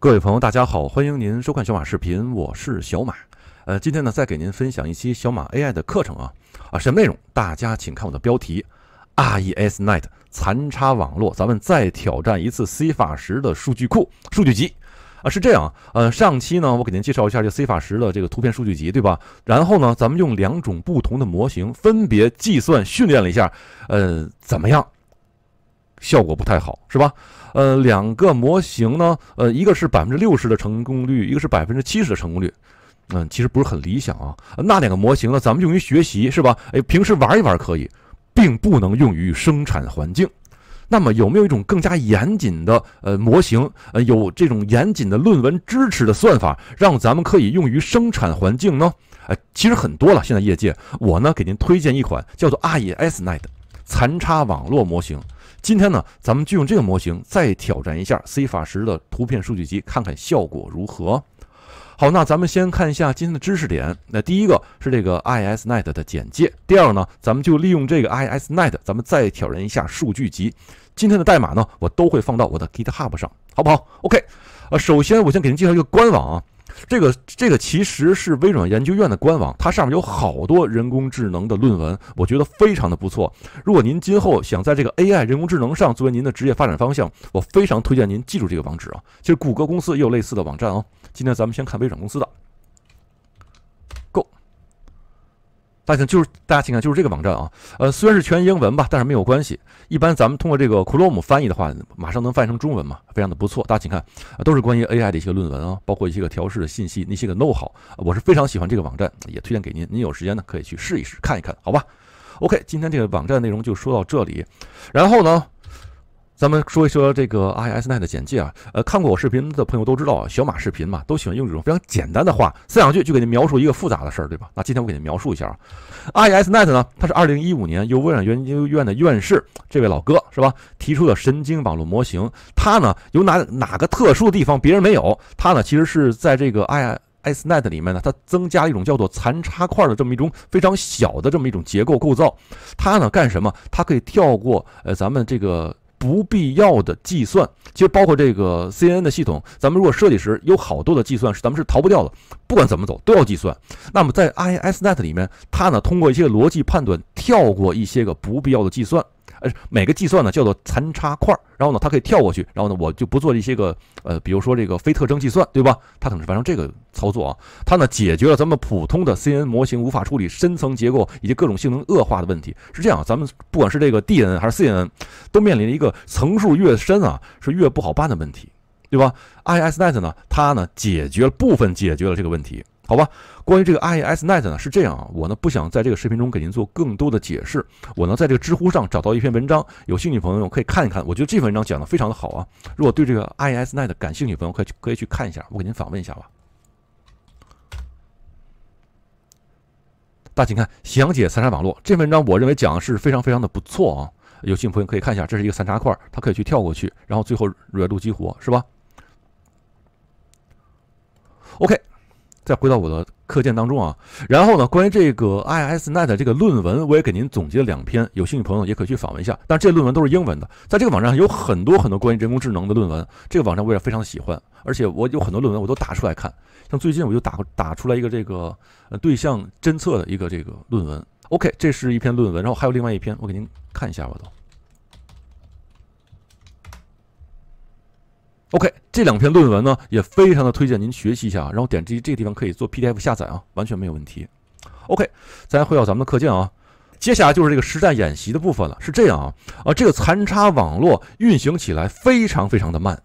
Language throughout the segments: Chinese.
各位朋友，大家好，欢迎您收看小马视频，我是小马。呃，今天呢，再给您分享一期小马 AI 的课程啊啊，什么内容？大家请看我的标题，ResNet 残差网络，咱们再挑战一次 c 法 f 十的数据库数据集啊，是这样啊。呃，上期呢，我给您介绍一下这 c 法 f 十的这个图片数据集，对吧？然后呢，咱们用两种不同的模型分别计算训练了一下，呃，怎么样？效果不太好是吧？呃，两个模型呢，呃，一个是百分之六十的成功率，一个是百分之七十的成功率，嗯，其实不是很理想啊。那两个模型呢，咱们用于学习是吧？哎，平时玩一玩可以，并不能用于生产环境。那么有没有一种更加严谨的呃模型？呃，有这种严谨的论文支持的算法，让咱们可以用于生产环境呢？哎，其实很多了，现在业界，我呢给您推荐一款叫做 RSNet 残差网络模型。今天呢，咱们就用这个模型再挑战一下 C 法师的图片数据集，看看效果如何。好，那咱们先看一下今天的知识点。那第一个是这个 ISNet 的简介。第二呢，咱们就利用这个 ISNet，咱们再挑战一下数据集。今天的代码呢，我都会放到我的 GitHub 上，好不好？OK。呃，首先我先给您介绍一个官网啊，这个这个其实是微软研究院的官网，它上面有好多人工智能的论文，我觉得非常的不错。如果您今后想在这个 AI 人工智能上作为您的职业发展方向，我非常推荐您记住这个网址啊。其实谷歌公司也有类似的网站哦。今天咱们先看微软公司的。大家就是大家，请看，就是这个网站啊，呃，虽然是全英文吧，但是没有关系，一般咱们通过这个库洛姆翻译的话，马上能翻译成中文嘛，非常的不错。大家请看，都是关于 AI 的一些论文啊，包括一些个调试的信息，那些个 know 好，我是非常喜欢这个网站，也推荐给您，您有时间呢可以去试一试，看一看，好吧？OK，今天这个网站内容就说到这里，然后呢？咱们说一说这个 ISNet 的简介啊，呃，看过我视频的朋友都知道，小马视频嘛，都喜欢用这种非常简单的话，三两句就给您描述一个复杂的事儿，对吧？那今天我给您描述一下啊，ISNet 呢，它是二零一五年由微软研究院的院士这位老哥是吧提出的神经网络模型。它呢有哪哪个特殊的地方别人没有？它呢其实是在这个 ISNet 里面呢，它增加一种叫做残差块的这么一种非常小的这么一种结构构造。它呢干什么？它可以跳过呃咱们这个。不必要的计算，其实包括这个 CNN 的系统，咱们如果设计时有好多的计算，是咱们是逃不掉的，不管怎么走都要计算。那么在 ISNet 里面，它呢通过一些逻辑判断，跳过一些个不必要的计算。呃，每个计算呢叫做残差块，然后呢，它可以跳过去，然后呢，我就不做一些个呃，比如说这个非特征计算，对吧？它可能是完成这个操作啊。它呢解决了咱们普通的 CNN 模型无法处理深层结构以及各种性能恶化的问题。是这样，咱们不管是这个 DNN 还是 CNN，都面临着一个层数越深啊是越不好办的问题，对吧？ISNet 呢，它呢解决了部分解决了这个问题。好吧，关于这个 i s net 呢是这样啊，我呢不想在这个视频中给您做更多的解释，我能在这个知乎上找到一篇文章，有兴趣朋友可以看一看，我觉得这篇文章讲的非常的好啊。如果对这个 i s net 感兴趣朋友可以去可以去看一下，我给您访问一下吧。大家请看详解三叉网络这篇文章，我认为讲的是非常非常的不错啊。有兴趣朋友可以看一下，这是一个三叉块，它可以去跳过去，然后最后软度激活是吧？OK。再回到我的课件当中啊，然后呢，关于这个 ISNet 这个论文，我也给您总结了两篇，有兴趣朋友也可以去访问一下。但是这论文都是英文的，在这个网站上有很多很多关于人工智能的论文，这个网站我也非常的喜欢，而且我有很多论文我都打出来看。像最近我就打打出来一个这个呃对象侦测的一个这个论文，OK，这是一篇论文，然后还有另外一篇，我给您看一下吧都。OK，这两篇论文呢，也非常的推荐您学习一下然后点击这个地方可以做 PDF 下载啊，完全没有问题。OK，咱回到咱们的课件啊，接下来就是这个实战演习的部分了。是这样啊，啊，这个残差网络运行起来非常非常的慢。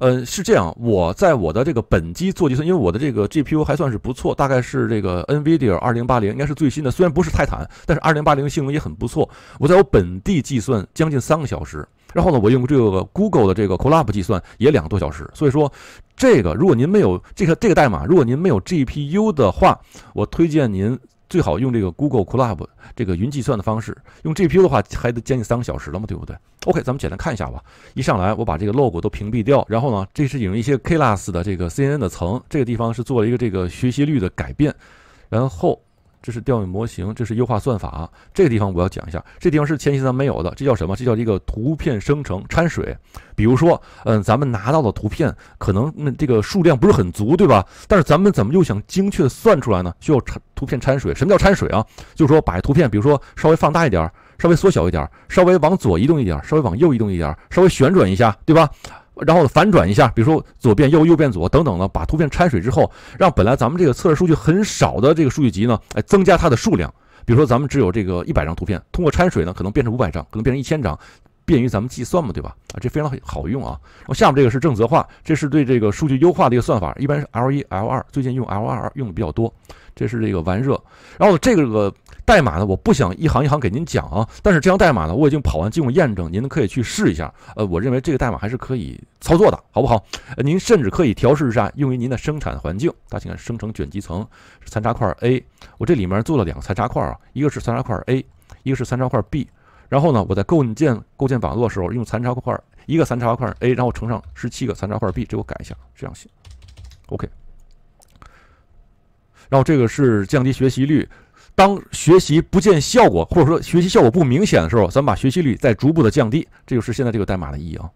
呃，是这样，我在我的这个本机做计算，因为我的这个 G P U 还算是不错，大概是这个 N V I D I A 二零八零，应该是最新的，虽然不是泰坦，但是二零八零性能也很不错。我在我本地计算将近三个小时，然后呢，我用这个 Google 的这个 Colab 计算也两个多小时。所以说，这个如果您没有这个这个代码，如果您没有 G P U 的话，我推荐您。最好用这个 Google c l u b 这个云计算的方式，用 GPU 的话还得将近三个小时了嘛，对不对？OK，咱们简单看一下吧。一上来我把这个 log o 都屏蔽掉，然后呢，这是引入一些 Klass 的这个 CNN 的层，这个地方是做了一个这个学习率的改变，然后。这是调用模型，这是优化算法。这个地方我要讲一下，这地方是前期咱没有的，这叫什么？这叫一个图片生成掺水。比如说，嗯，咱们拿到的图片可能那这个数量不是很足，对吧？但是咱们怎么又想精确算出来呢？需要掺图片掺水。什么叫掺水啊？就是说把图片，比如说稍微放大一点，稍微缩小一点，稍微往左移动一点，稍微往右移动一点，稍微旋转一下，对吧？然后反转一下，比如说左变右，右变左等等呢，把图片掺水之后，让本来咱们这个测试数据很少的这个数据集呢，哎，增加它的数量。比如说咱们只有这个一百张图片，通过掺水呢，可能变成五百张，可能变成一千张。便于咱们计算嘛，对吧？啊，这非常好用啊。然后下面这个是正则化，这是对这个数据优化的一个算法，一般是 L1、L2，最近用 L2 用的比较多。这是这个完热。然后这个代码呢，我不想一行一行给您讲啊，但是这张代码呢，我已经跑完，经过验证，您可以去试一下。呃，我认为这个代码还是可以操作的，好不好？您甚至可以调试一下，用于您的生产环境。大家看，生成卷积层残差块 A，我这里面做了两个残差块啊，一个是残差块 A，一个是残差块 B。然后呢，我在构建构建网络的时候，用残差块一个残差块 A，然后乘上十七个残差块 B，这我改一下，这样行。OK。然后这个是降低学习率，当学习不见效果，或者说学习效果不明显的时候，咱把学习率再逐步的降低，这就是现在这个代码的意义啊。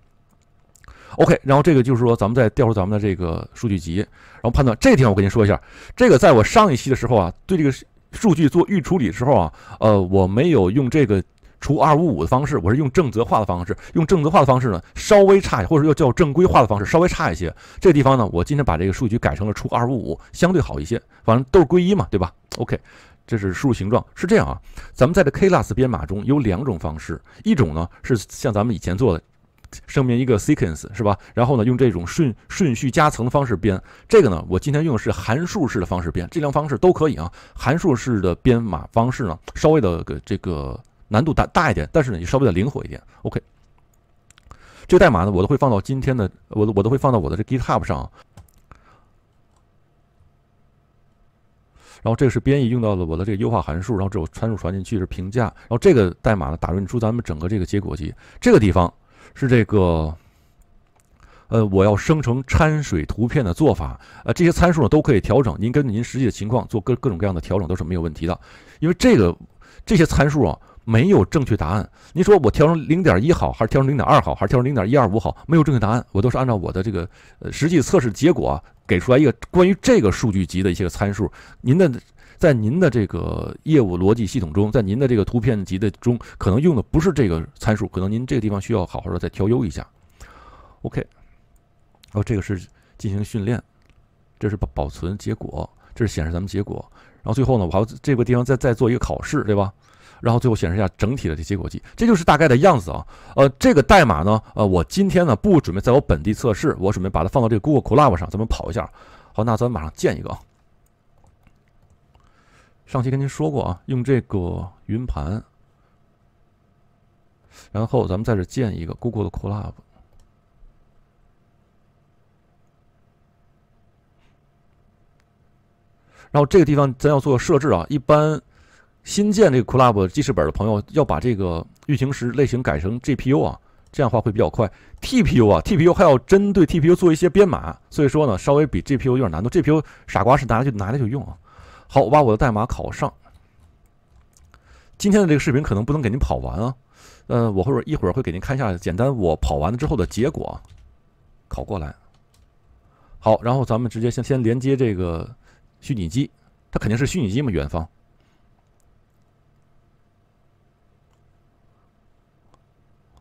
OK。然后这个就是说，咱们再调出咱们的这个数据集，然后判断。这地方，我跟您说一下，这个在我上一期的时候啊，对这个数据做预处理的时候啊，呃，我没有用这个。除二五五的方式，我是用正则化的方式，用正则化的方式呢，稍微差，或者又叫正规化的方式，稍微差一些。这个地方呢，我今天把这个数据改成了除二五五，相对好一些。反正都是归一嘛，对吧？OK，这是输入形状是这样啊。咱们在这 k l a s s 编码中有两种方式，一种呢是像咱们以前做的，声明一个 Seconds 是吧？然后呢用这种顺顺序加层的方式编。这个呢我今天用的是函数式的方式编，这两种方式都可以啊。函数式的编码方式呢，稍微的这个。难度大大一点，但是呢，你稍微的灵活一点。OK，这个代码呢，我都会放到今天的我我都会放到我的这 GitHub 上。然后这个是编译用到了我的这个优化函数，然后这有参数传进去是评价，然后这个代码呢打印出咱们整个这个结果集。这个地方是这个，呃，我要生成掺水图片的做法，呃，这些参数呢都可以调整，您根据您实际的情况做各各种各样的调整都是没有问题的，因为这个这些参数啊。没有正确答案。您说我调成零点一好，还是调成零点二好，还是调成零点一二五好？没有正确答案，我都是按照我的这个呃实际测试结果给出来一个关于这个数据集的一些个参数。您的在您的这个业务逻辑系统中，在您的这个图片集的中，可能用的不是这个参数，可能您这个地方需要好好的再调优一下。OK，然后这个是进行训练，这是保保存结果，这是显示咱们结果。然后最后呢，我还要这个地方再再做一个考试，对吧？然后最后显示一下整体的这结果集，这就是大概的样子啊。呃，这个代码呢，呃，我今天呢不准备在我本地测试，我准备把它放到这个 Google Club 上，咱们跑一下。好，那咱马上建一个。啊。上期跟您说过啊，用这个云盘，然后咱们在这建一个 Google 的 Club，然后这个地方咱要做设置啊，一般。新建这个 Club 记事本的朋友要把这个运行时类型改成 GPU 啊，这样的话会比较快。TPU 啊，TPU 还要针对 TPU 做一些编码，所以说呢，稍微比 GPU 有点难度。GPU 傻瓜是拿来就拿来就用啊。好，我把我的代码拷上。今天的这个视频可能不能给您跑完啊，呃，我或者一会儿会给您看一下简单我跑完了之后的结果拷过来。好，然后咱们直接先先连接这个虚拟机，它肯定是虚拟机嘛，远方。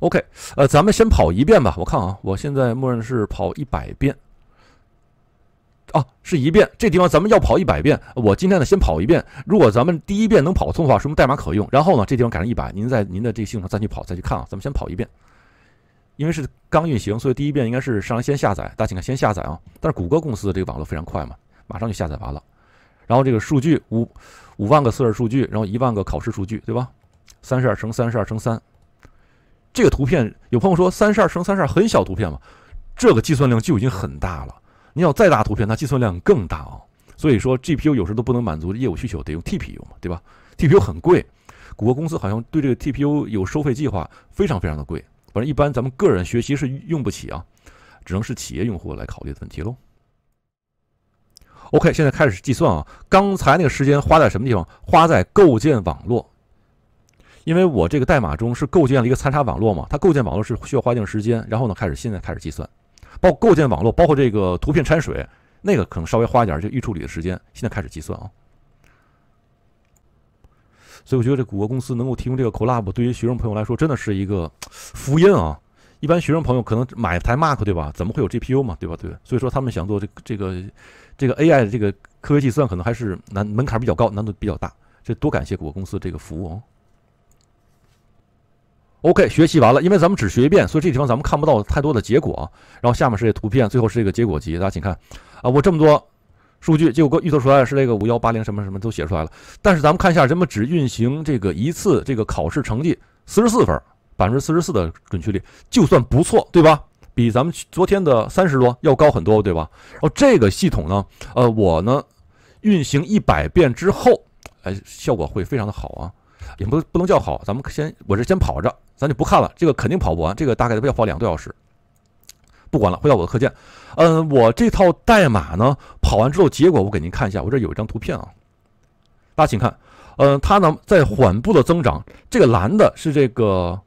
OK，呃，咱们先跑一遍吧。我看啊，我现在默认是跑一百遍。啊，是一遍。这地方咱们要跑一百遍。我今天呢，先跑一遍。如果咱们第一遍能跑通的话，说明代码可用。然后呢，这地方改成一百。您在您的这个系统上再去跑，再去看啊。咱们先跑一遍，因为是刚运行，所以第一遍应该是上来先下载。大家请看，先下载啊。但是谷歌公司的这个网络非常快嘛，马上就下载完了。然后这个数据五五万个测试数据，然后一万个考试数据，对吧？三十二乘三十二乘三。这个图片有朋友说三十二乘三十二很小图片嘛？这个计算量就已经很大了。你要再大图片，那计算量更大啊。所以说 G P U 有时都不能满足业务需求，得用 T P U 嘛，对吧？T P U 很贵，谷歌公司好像对这个 T P U 有收费计划，非常非常的贵。反正一般咱们个人学习是用不起啊，只能是企业用户来考虑的问题喽。O K，现在开始计算啊。刚才那个时间花在什么地方？花在构建网络。因为我这个代码中是构建了一个参差网络嘛，它构建网络是需要花一定时间，然后呢开始现在开始计算，包括构建网络，包括这个图片掺水，那个可能稍微花一点就预处理的时间，现在开始计算啊。所以我觉得这谷歌公司能够提供这个 Colab，对于学生朋友来说真的是一个福音啊。一般学生朋友可能买台 Mac 对吧？怎么会有 GPU 嘛，对吧？对，所以说他们想做这个、这个这个 AI 的这个科学计算，可能还是难门槛比较高，难度比较大。这多感谢谷歌公司这个服务哦。OK，学习完了，因为咱们只学一遍，所以这地方咱们看不到太多的结果。然后下面是这图片，最后是这个结果集，大家请看。啊，我这么多数据，结果预测出来是这个五幺八零什么什么都写出来了。但是咱们看一下，咱们只运行这个一次，这个考试成绩四十四分，百分之四十四的准确率，就算不错，对吧？比咱们昨天的三十多要高很多，对吧？然后这个系统呢，呃，我呢运行一百遍之后，哎，效果会非常的好啊。也不不能叫好，咱们先，我这先跑着，咱就不看了。这个肯定跑不完，这个大概都要跑两个多小时。不管了，回到我的课件。嗯，我这套代码呢，跑完之后结果我给您看一下。我这有一张图片啊，大家请看。嗯，它呢在缓步的增长。这个蓝的是这个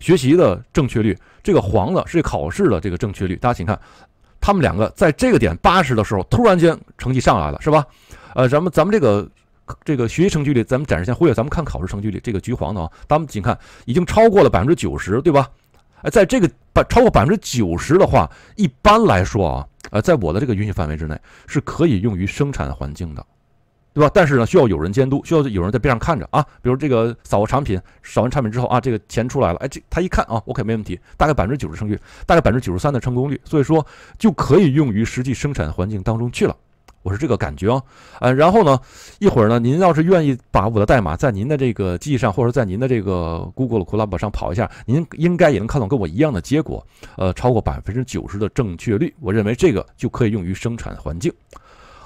学习的正确率，这个黄的是考试的这个正确率。大家请看，他们两个在这个点八十的时候，突然间成绩上来了，是吧？呃，咱们咱们这个。这个学习成绩率，咱们暂时先忽略。咱们看考试成绩率，这个橘黄的啊，咱们仅看，已经超过了百分之九十，对吧？哎，在这个百超过百分之九十的话，一般来说啊，呃，在我的这个允许范围之内，是可以用于生产环境的，对吧？但是呢，需要有人监督，需要有人在边上看着啊。比如这个扫个产品，扫完产品之后啊，这个钱出来了，哎，这他一看啊，o k 没问题，大概百分之九十成率，大概百分之九十三的成功率，所以说就可以用于实际生产环境当中去了。我是这个感觉啊，呃，然后呢，一会儿呢，您要是愿意把我的代码在您的这个机器上，或者说在您的这个 Google 的 c l u b 上跑一下，您应该也能看到跟我一样的结果，呃，超过百分之九十的正确率，我认为这个就可以用于生产环境，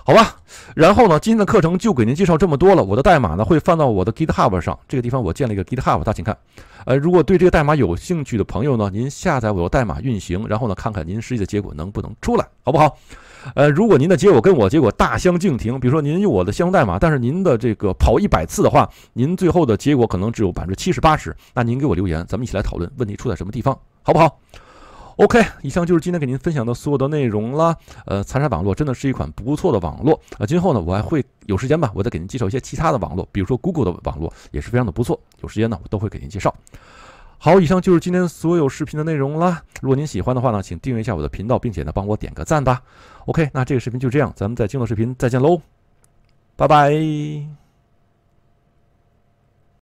好吧？然后呢，今天的课程就给您介绍这么多了，我的代码呢会放到我的 GitHub 上，这个地方我建了一个 GitHub，大家请看，呃，如果对这个代码有兴趣的朋友呢，您下载我的代码运行，然后呢，看看您实际的结果能不能出来，好不好？呃，如果您的结果跟我结果大相径庭，比如说您用我的相代码，但是您的这个跑一百次的话，您最后的结果可能只有百分之七十八十，那您给我留言，咱们一起来讨论问题出在什么地方，好不好？OK，以上就是今天给您分享的所有的内容了。呃，残杀网络真的是一款不错的网络呃，今后呢，我还会有时间吧，我再给您介绍一些其他的网络，比如说 Google 的网络也是非常的不错，有时间呢我都会给您介绍。好，以上就是今天所有视频的内容了。如果您喜欢的话呢，请订阅一下我的频道，并且呢帮我点个赞吧。OK，那这个视频就这样，咱们在京东视频再见喽，拜拜。